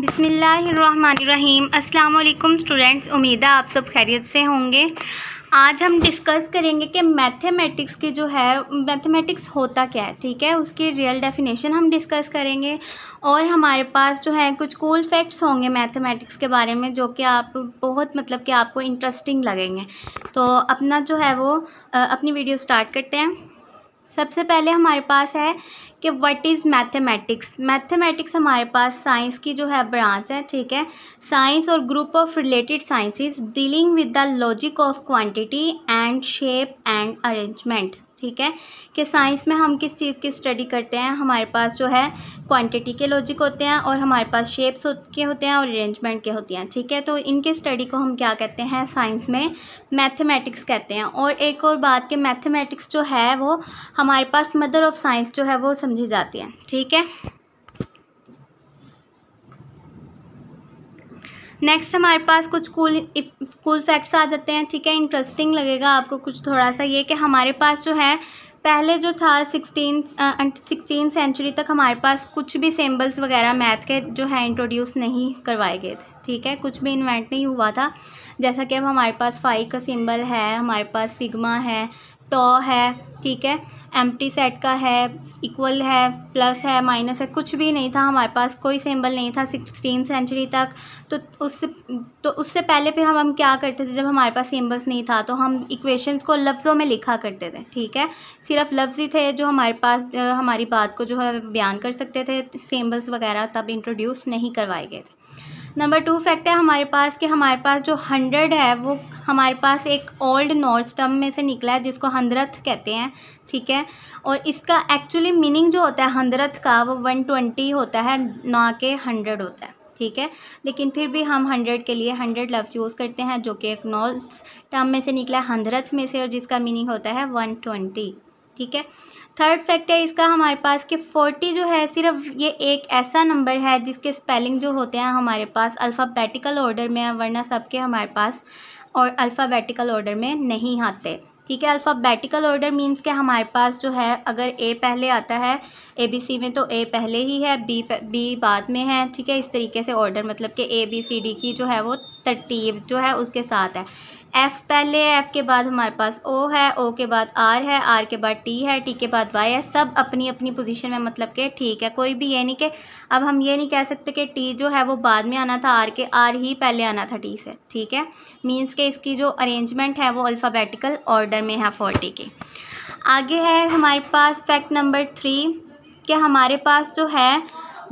बिसमीम् अल्लाम स्टूडेंट्स उम्मीद है आप सब खैरियत से होंगे आज हम डिस्कस करेंगे कि मैथमेटिक्स की जो है मैथमेटिक्स होता क्या है ठीक है उसकी रियल डेफिनेशन हम डिस्कस करेंगे और हमारे पास जो है कुछ कूल cool फैक्ट्स होंगे मैथमेटिक्स के बारे में जो कि आप बहुत मतलब कि आपको इंटरेस्टिंग लगेंगे तो अपना जो है वो अपनी वीडियो स्टार्ट करते हैं सबसे पहले हमारे पास है कि व्हाट इज़ मैथमेटिक्स मैथमेटिक्स हमारे पास साइंस की जो है ब्रांच है ठीक है साइंस और group of related sciences dealing with the logic of quantity and shape and arrangement ठीक है कि साइंस में हम किस चीज़ की स्टडी करते हैं हमारे पास जो है क्वांटिटी के लॉजिक होते हैं और हमारे पास शेप्स के होते हैं और अरेंजमेंट के होते हैं ठीक है तो इनके स्टडी को हम क्या कहते हैं साइंस में मैथमेटिक्स कहते हैं और एक और बात कि मैथमेटिक्स जो है वो हमारे पास मदर ऑफ़ साइंस जो है वो समझी जाती है ठीक है नेक्स्ट हमारे पास कुछ कूल कूल फैक्ट्स आ जाते हैं ठीक है इंटरेस्टिंग लगेगा आपको कुछ थोड़ा सा ये कि हमारे पास जो है पहले जो था सिक्सटीन सिक्सटीन सेंचुरी तक हमारे पास कुछ भी सिम्बल्स वगैरह मैथ के जो है इंट्रोड्यूस नहीं करवाए गए थे ठीक है कुछ भी इन्वेंट नहीं हुआ था जैसा कि अब हमारे पास फाइव का सिंबल है हमारे पास सिग्मा है टॉ तो है ठीक है एम सेट का है इक्वल है प्लस है माइनस है कुछ भी नहीं था हमारे पास कोई सिंबल नहीं था सिक्सटीन सेंचुरी तक तो उससे तो उससे पहले फिर हम हम क्या करते थे जब हमारे पास सिंबल्स नहीं था तो हम इक्वेशंस को लफ्ज़ों में लिखा करते थे ठीक है सिर्फ लफ्ज़ ही थे जो हमारे पास हमारी बात को जो है बयान कर सकते थे सिम्बल्स वगैरह तब इंट्रोड्यूस नहीं करवाए गए थे नंबर टू फैक्ट है हमारे पास कि हमारे पास जो हंड्रेड है वो हमारे पास एक ओल्ड नॉर्थ टर्म में से निकला है जिसको हंद्रथ कहते हैं ठीक है और इसका एक्चुअली मीनिंग जो होता है हंद्रथ का वो वन ट्वेंटी होता है ना के हंड्रेड होता है ठीक है लेकिन फिर भी हम हंड्रेड के लिए हंड्रेड लफ्स यूज़ करते हैं जो कि एक नॉर्थ टर्म में से निकला है हंद्रथ में से और जिसका मीनिंग होता है वन ट्वेंटी ठीक है थर्ड फैक्ट है इसका हमारे पास कि फोर्टी जो है सिर्फ ये एक ऐसा नंबर है जिसके स्पेलिंग जो होते हैं हमारे पास अल्फ़ाबेटिकल ऑर्डर में है वरना सबके हमारे पास और अल्फ़ाबेटिकल ऑर्डर में नहीं आते ठीक है अल्फ़ाबेटिकल ऑर्डर मींस के हमारे पास जो है अगर ए पहले आता है ए बी सी में तो ए पहले ही है बी बी बाद में है ठीक है इस तरीके से ऑर्डर मतलब कि ए बी सी डी की जो है वो तरतीब जो है उसके साथ है एफ़ पहले है एफ़ के बाद हमारे पास ओ है ओ के बाद आर है आर के बाद टी है टी के बाद वाई है सब अपनी अपनी पोजीशन में मतलब के ठीक है कोई भी ये नहीं कि अब हम ये नहीं कह सकते कि टी जो है वो बाद में आना था आर के आर ही पहले आना था टी से ठीक है मींस के इसकी जो अरेंजमेंट है वो अल्फ़ाबेटिकल ऑर्डर में है फोर्टी की आगे है हमारे पास फैक्ट नंबर थ्री कि हमारे पास जो है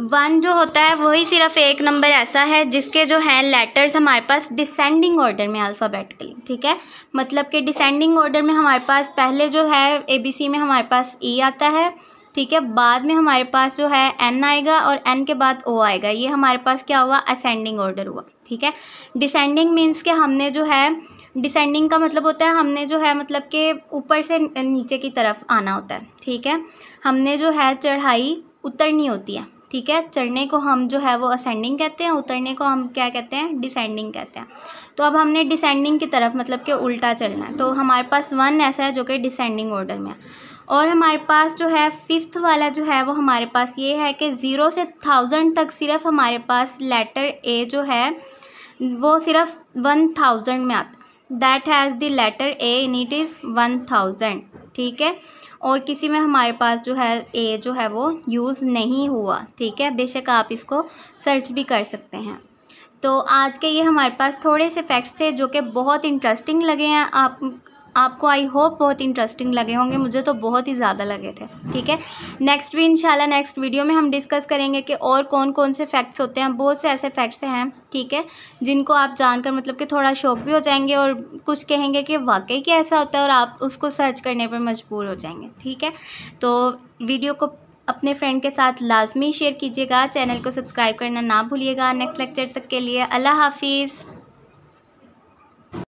वन जो होता है वही सिर्फ एक नंबर ऐसा है जिसके जो हैं लेटर्स हमारे पास डिसेंडिंग ऑर्डर में अल्फ़ाबेटिकली ठीक है मतलब कि डिसेंडिंग ऑर्डर में हमारे पास पहले जो है ए बी सी में हमारे पास ई e आता है ठीक है बाद में हमारे पास जो है एन आएगा और एन के बाद ओ आएगा ये हमारे पास क्या हुआ असेंडिंग ऑर्डर हुआ ठीक है डिसेंडिंग मीन्स के हमने जो है डिसेंडिंग का मतलब होता है हमने जो है मतलब के ऊपर से नीचे की तरफ आना होता है ठीक है हमने जो है चढ़ाई उतरनी होती है ठीक है चढ़ने को हम जो है वो असेंडिंग कहते हैं उतरने को हम क्या कहते हैं डिसेंडिंग कहते हैं तो अब हमने डिसेंडिंग की तरफ मतलब कि उल्टा चलना है तो हमारे पास वन ऐसा है जो कि डिसेंडिंग ऑर्डर में है और हमारे पास जो है फिफ्थ वाला जो है वो हमारे पास ये है कि ज़ीरो से थाउजेंड तक सिर्फ हमारे पास लेटर ए जो है वो सिर्फ वन थाउजेंड में आता that has the letter A in it is one thousand ठीक है और किसी में हमारे पास जो है ए जो है वो यूज़ नहीं हुआ ठीक है बेशक आप इसको सर्च भी कर सकते हैं तो आज के ये हमारे पास थोड़े से फैक्ट्स थे जो कि बहुत इंटरेस्टिंग लगे हैं आप आपको आई होप बहुत इंटरेस्टिंग लगे होंगे मुझे तो बहुत ही ज़्यादा लगे थे ठीक है नेक्स्ट भी इंशाल्लाह नेक्स्ट वीडियो में हम डिस्कस करेंगे कि और कौन कौन से फैक्ट्स होते हैं बहुत से ऐसे फैक्ट्स हैं ठीक है जिनको आप जानकर मतलब कि थोड़ा शौक भी हो जाएंगे और कुछ कहेंगे कि वाकई क्या ऐसा होता है और आप उसको सर्च करने पर मजबूर हो जाएंगे ठीक है तो वीडियो को अपने फ्रेंड के साथ लाजमी शेयर कीजिएगा चैनल को सब्सक्राइब करना ना भूलिएगा नेक्स्ट लेक्चर तक के लिए अल्लाह हाफिज़